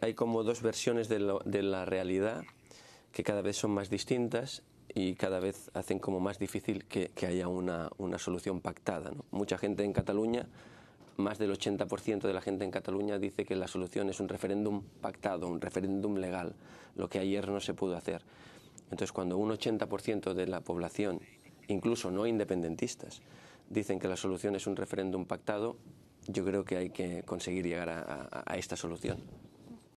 hay, como dos versiones de, la realidad que cada vez son más distintas y cada vez hacen como más difícil que, haya una, solución pactada. Mucha gente en Cataluña, más del 80% de la gente en Cataluña dice que la solución es un referéndum pactado, un referéndum legal, lo que ayer no se pudo hacer. Entonces, cuando un 80% de la población, incluso no independentistas, dicen que la solución es un referéndum pactado, yo creo que hay que conseguir llegar a esta solución.